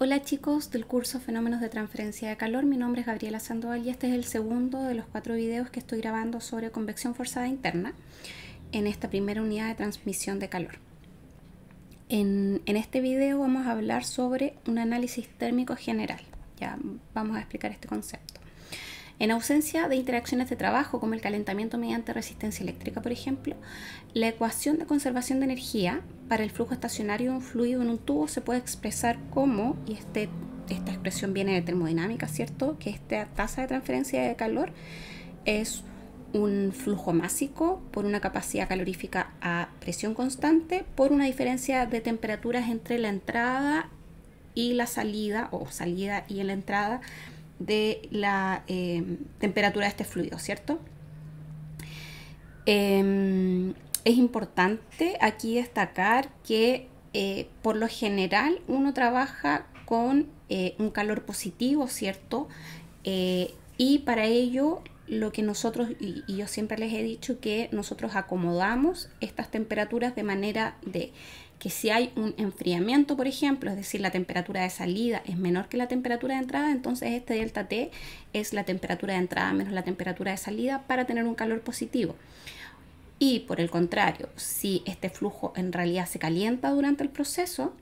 Hola chicos del curso Fenómenos de Transferencia de Calor, mi nombre es Gabriela Sandoval y este es el segundo de los cuatro videos que estoy grabando sobre convección forzada interna en esta primera unidad de transmisión de calor. En, este video vamos a hablar sobre un análisis térmico general, ya vamos a explicar este concepto. En ausencia de interacciones de trabajo como el calentamiento mediante resistencia eléctrica, por ejemplo, la ecuación de conservación de energía para el flujo estacionario de un fluido en un tubo se puede expresar como, y este, esta expresión viene de termodinámica, ¿cierto? Que esta tasa de transferencia de calor es un flujo másico por una capacidad calorífica a presión constante por una diferencia de temperaturas entre la entrada y la salida o salida y la entrada de la em, temperatura de este fluido, ¿cierto? Em, es importante aquí destacar que eh, por lo general uno trabaja con eh, un calor positivo, ¿cierto? Eh, y para ello lo que nosotros, y yo siempre les he dicho que nosotros acomodamos estas temperaturas de manera de que si hay un enfriamiento, por ejemplo, es decir, la temperatura de salida es menor que la temperatura de entrada, entonces este delta T es la temperatura de entrada menos la temperatura de salida para tener un calor positivo. Y por el contrario, si este flujo en realidad se calienta durante el proceso,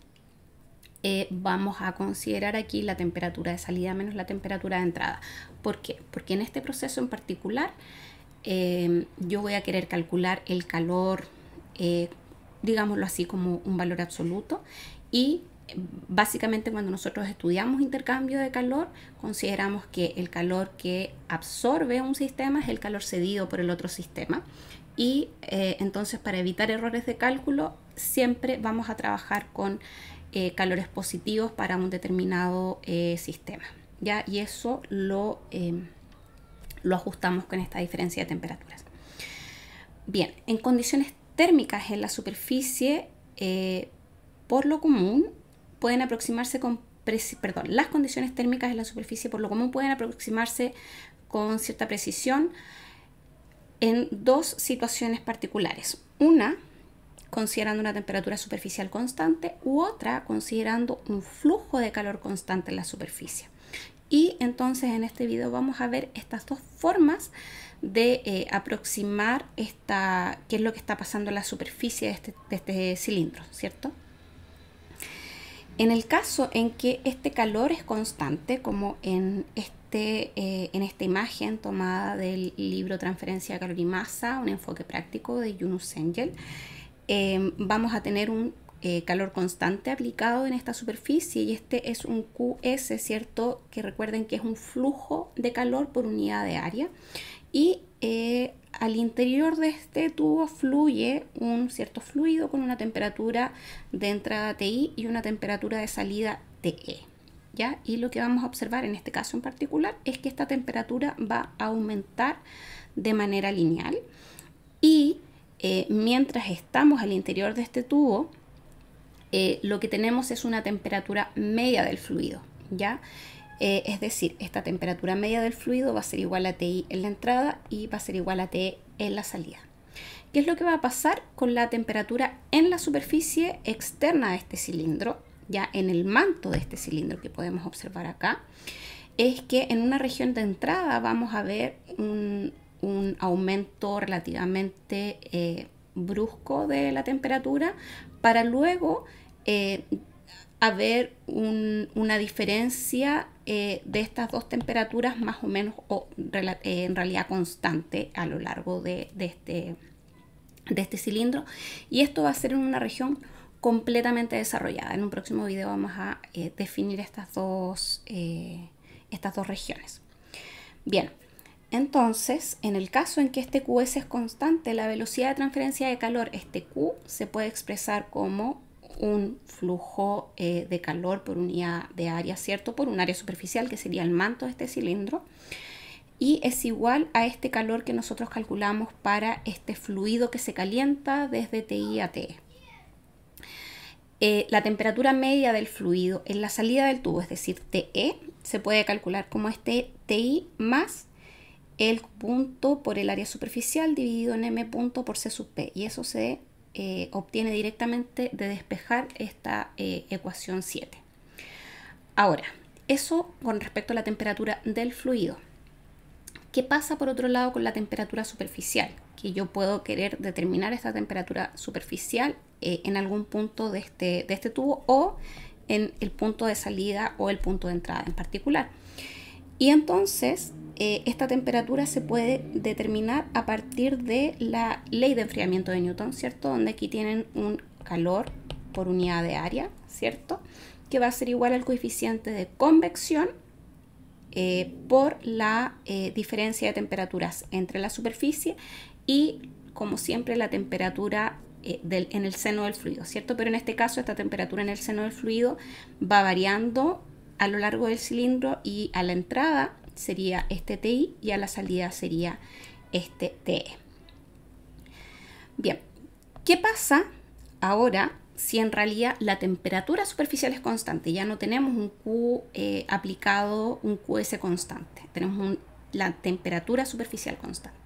eh, vamos a considerar aquí la temperatura de salida menos la temperatura de entrada. ¿Por qué? Porque en este proceso en particular eh, yo voy a querer calcular el calor eh, digámoslo así, como un valor absoluto. Y eh, básicamente cuando nosotros estudiamos intercambio de calor, consideramos que el calor que absorbe un sistema es el calor cedido por el otro sistema. Y eh, entonces para evitar errores de cálculo, siempre vamos a trabajar con eh, calores positivos para un determinado sistema. ¿ya? Y eso lo, lo ajustamos con esta diferencia de temperaturas. Bien, en condiciones térmicas en la superficie, eh, por lo común, pueden aproximarse con perdón, las condiciones térmicas en la superficie por lo común pueden aproximarse con cierta precisión en dos situaciones particulares. Una, considerando una temperatura superficial constante u otra, considerando un flujo de calor constante en la superficie. Y entonces en este video vamos a ver estas dos formas de eh, aproximar esta, qué es lo que está pasando en la superficie este, de este, cilindro, ¿cierto? En el caso en que este calor es constante, como en, este, eh, en esta imagen tomada del libro Transferencia de Calor y Masa, un enfoque práctico de Yunus Engel, eh, vamos a tener un eh, calor constante aplicado en esta superficie y este es un QS, ¿cierto? Que recuerden que es un flujo de calor por unidad de área y eh, al interior de este tubo fluye un cierto fluido con una temperatura de entrada TI y una temperatura de salida TE. ¿Ya? Y lo que vamos a observar en este caso en particular es que esta temperatura va a aumentar de manera lineal y eh, mientras estamos al interior de este tubo, eh, lo que tenemos es una temperatura media del fluido, ¿ya? Eh, es decir, esta temperatura media del fluido va a ser igual a TI en la entrada y va a ser igual a TE en la salida. ¿Qué es lo que va a pasar con la temperatura en la superficie externa de este cilindro, ya en el manto de este cilindro que podemos observar acá? Es que en una región de entrada vamos a ver un, aumento relativamente eh, brusco de la temperatura para luego eh, haber una diferencia eh, de estas dos temperaturas más o menos o, eh, en realidad constante a lo largo de, este, de este cilindro y esto va a ser en una región completamente desarrollada. En un próximo video vamos a definir estas dos, estas dos regiones. Bien, entonces, en el caso en que este QS es constante, la velocidad de transferencia de calor, este Q, se puede expresar como un flujo eh, de calor por unidad de área, ¿cierto? Por un área superficial, que sería el manto de este cilindro. Y es igual a este calor que nosotros calculamos para este fluido que se calienta desde TI a TE. Eh, la temperatura media del fluido en la salida del tubo, es decir, TE, se puede calcular como este TI más el punto por el área superficial dividido en m punto por c sub p. Y eso se eh, obtiene directamente de despejar esta eh, ecuación 7. Ahora, eso con respecto a la temperatura del fluido. ¿Qué pasa por otro lado con la temperatura superficial? Que yo puedo querer determinar esta temperatura superficial eh, en algún punto de este, de este tubo o en el punto de salida o el punto de entrada en particular. Y entonces eh, esta temperatura se puede determinar a partir de la ley de enfriamiento de Newton, ¿cierto? Donde aquí tienen un calor por unidad de área, ¿cierto? Que va a ser igual al coeficiente de convección eh, por la eh, diferencia de temperaturas entre la superficie y, como siempre, la temperatura en el seno del fluido, ¿cierto? Pero en este caso esta temperatura en el seno del fluido va variando a lo largo del cilindro y a la entrada sería este TI y a la salida sería este TE. Bien, ¿qué pasa ahora si en realidad la temperatura superficial es constante? Ya no tenemos un Q eh, aplicado, un QS constante, tenemos la temperatura superficial constante.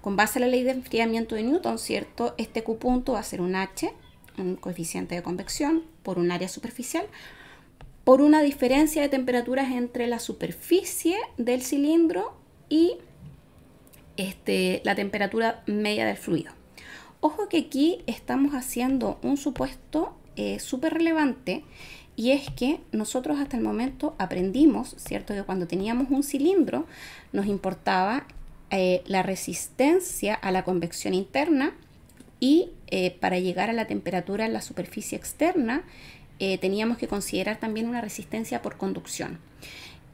Con base a la ley de enfriamiento de Newton, ¿cierto? Este Q punto va a ser un H, un coeficiente de convección por un área superficial, por una diferencia de temperaturas entre la superficie del cilindro y este, la temperatura media del fluido. Ojo que aquí estamos haciendo un supuesto eh, súper relevante y es que nosotros hasta el momento aprendimos, ¿cierto? Que cuando teníamos un cilindro nos importaba eh, la resistencia a la convección interna y eh, para llegar a la temperatura en la superficie externa eh, teníamos que considerar también una resistencia por conducción.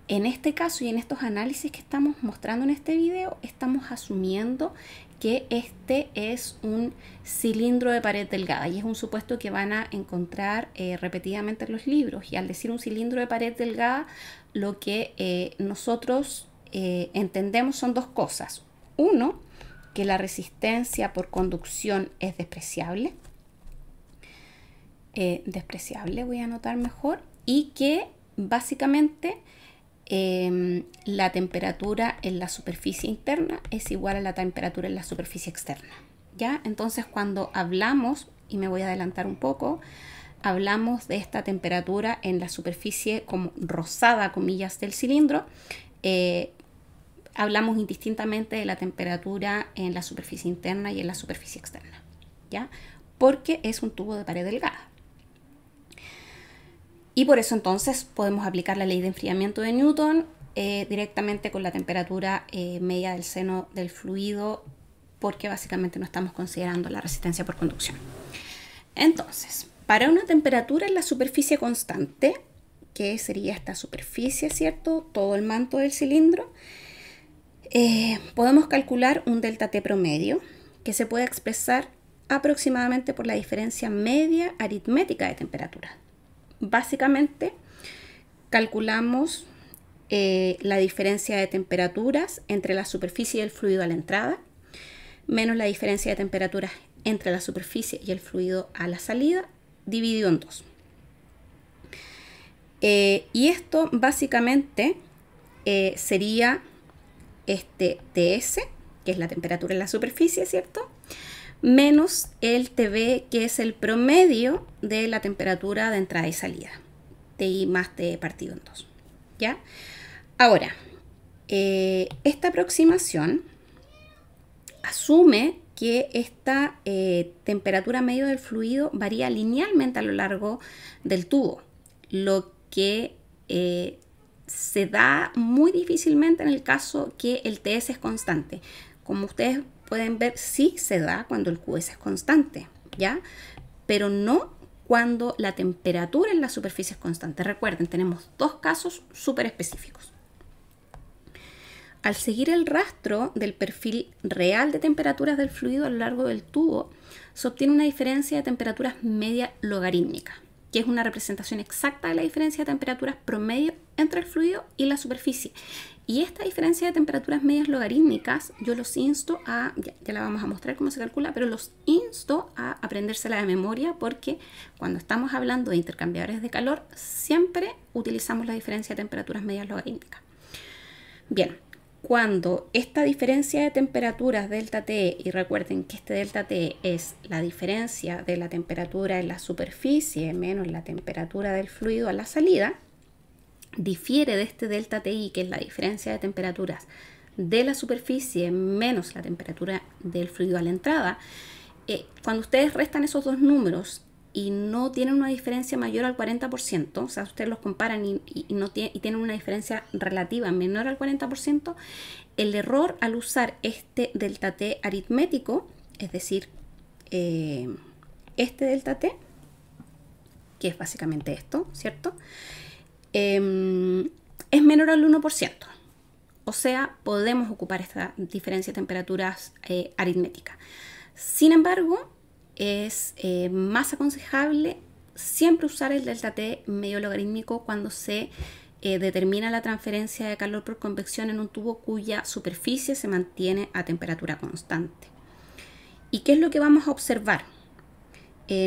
En este caso y en estos análisis que estamos mostrando en este video, estamos asumiendo que este es un cilindro de pared delgada y es un supuesto que van a encontrar eh, repetidamente en los libros. Y al decir un cilindro de pared delgada, lo que eh, nosotros entendemos son dos cosas. Uno, que la resistencia por conducción es despreciable eh, despreciable, voy a anotar mejor, y que básicamente em, la temperatura en la superficie interna es igual a la temperatura en la superficie externa. ¿ya? Entonces cuando hablamos, y me voy a adelantar un poco, hablamos de esta temperatura en la superficie como rosada, comillas, del cilindro, eh, hablamos indistintamente de la temperatura en la superficie interna y en la superficie externa, ¿ya? Porque es un tubo de pared delgada. Y por eso entonces podemos aplicar la ley de enfriamiento de Newton eh, directamente con la temperatura eh, media del seno del fluido porque básicamente no estamos considerando la resistencia por conducción. Entonces, para una temperatura en la superficie constante, que sería esta superficie, ¿cierto? Todo el manto del cilindro, eh, podemos calcular un delta T promedio que se puede expresar aproximadamente por la diferencia media aritmética de temperatura básicamente calculamos eh, la diferencia de temperaturas entre la superficie y el fluido a la entrada, menos la diferencia de temperaturas entre la superficie y el fluido a la salida, dividido en dos. Eh, y esto básicamente eh, sería este TS, que es la temperatura en la superficie, ¿cierto? menos el TB, que es el promedio de la temperatura de entrada y salida. TI más T partido en 2. ¿Ya? Ahora, eh, esta aproximación asume que esta eh, temperatura medio del fluido varía linealmente a lo largo del tubo, lo que eh, se da muy difícilmente en el caso que el TS es constante. Como ustedes pueden ver, si se da cuando el QS es constante, ¿ya? Pero no cuando la temperatura en la superficie es constante. Recuerden, tenemos dos casos súper específicos. Al seguir el rastro del perfil real de temperaturas del fluido a lo largo del tubo, se obtiene una diferencia de temperaturas media logarítmica, que es una representación exacta de la diferencia de temperaturas promedio entre el fluido y la superficie. Y esta diferencia de temperaturas medias logarítmicas, yo los insto a, ya, la vamos a mostrar cómo se calcula, pero los insto a aprendérsela de memoria porque cuando estamos hablando de intercambiadores de calor, siempre utilizamos la diferencia de temperaturas medias logarítmicas. Bien, cuando esta diferencia de temperaturas delta T, y recuerden que este delta T es la diferencia de la temperatura en la superficie menos la temperatura del fluido a la salida, difiere de este delta TI, que es la diferencia de temperaturas de la superficie menos la temperatura del fluido a la entrada, eh, cuando ustedes restan esos dos números y no tienen una diferencia mayor al 40%, o sea, ustedes los comparan y, no tienen una diferencia relativa menor al 40%, el error al usar este delta t aritmético, es decir, eh, este delta t, que es básicamente esto, ¿cierto? Em, es menor al 1%. O sea, podemos ocupar esta diferencia de temperaturas eh, aritmética. Sin embargo, es eh, más aconsejable siempre usar el delta T medio logarítmico cuando se eh, determina la transferencia de calor por convección en un tubo cuya superficie se mantiene a temperatura constante. ¿Y qué es lo que vamos a observar?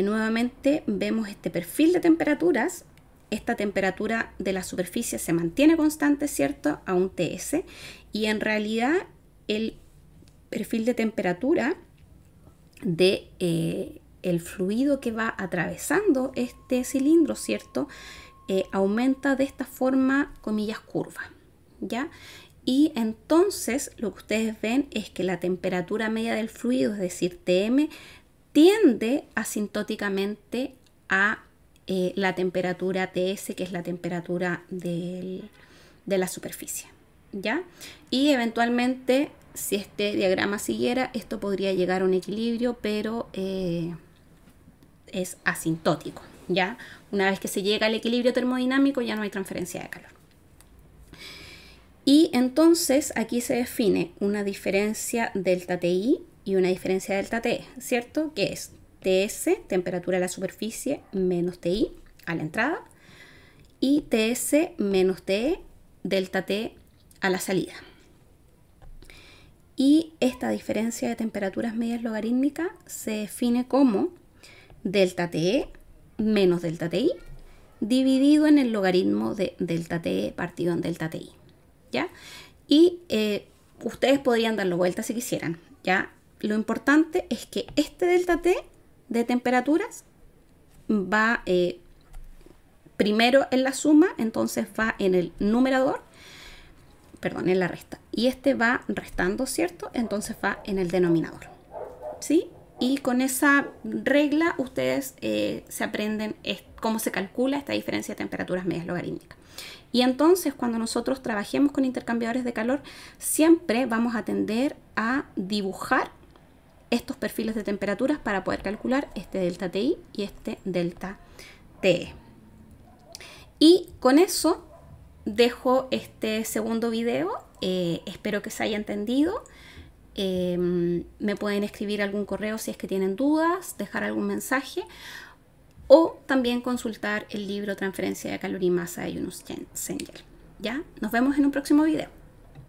nuevamente vemos este perfil de temperaturas esta temperatura de la superficie se mantiene constante, ¿cierto? A un TS. Y en realidad el perfil de temperatura de eh, el fluido que va atravesando este cilindro, ¿cierto? Eh, aumenta de esta forma, comillas, curva, ¿ya? Y entonces lo que ustedes ven es que la temperatura media del fluido, es decir, TM, tiende asintóticamente a eh, la temperatura TS, que es la temperatura de la superficie. ¿ya? Y eventualmente, si este diagrama siguiera, esto podría llegar a un equilibrio, pero eh, es asintótico. ¿ya? Una vez que se llega al equilibrio termodinámico, ya no hay transferencia de calor. Y entonces aquí se define una diferencia delta TI y una diferencia delta T, ¿cierto? Que es TS, temperatura a la superficie, menos TI a la entrada, y TS menos TE, delta T a la salida. Y esta diferencia de temperaturas medias logarítmicas se define como delta TE menos delta TI dividido en el logaritmo de delta t e partido en delta TI. ¿ya? Y eh, ustedes podrían darlo vuelta si quisieran. ¿ya? Lo importante es que este delta T de temperaturas va eh, primero en la suma, entonces va en el numerador, perdón, en la resta. Y este va restando, ¿cierto? Entonces va en el denominador. ¿Sí? Y con esa regla ustedes eh, se aprenden cómo se calcula esta diferencia de temperaturas medias logarítmicas. Y entonces cuando nosotros trabajemos con intercambiadores de calor, siempre vamos a tender a dibujar estos perfiles de temperaturas para poder calcular este delta TI y este delta TE. Y con eso dejo este segundo video. Eh, espero que se haya entendido. Eh, me pueden escribir algún correo si es que tienen dudas, dejar algún mensaje o también consultar el libro Transferencia de Calor y Masa de Yunus Sengel. ¿Ya? Nos vemos en un próximo video.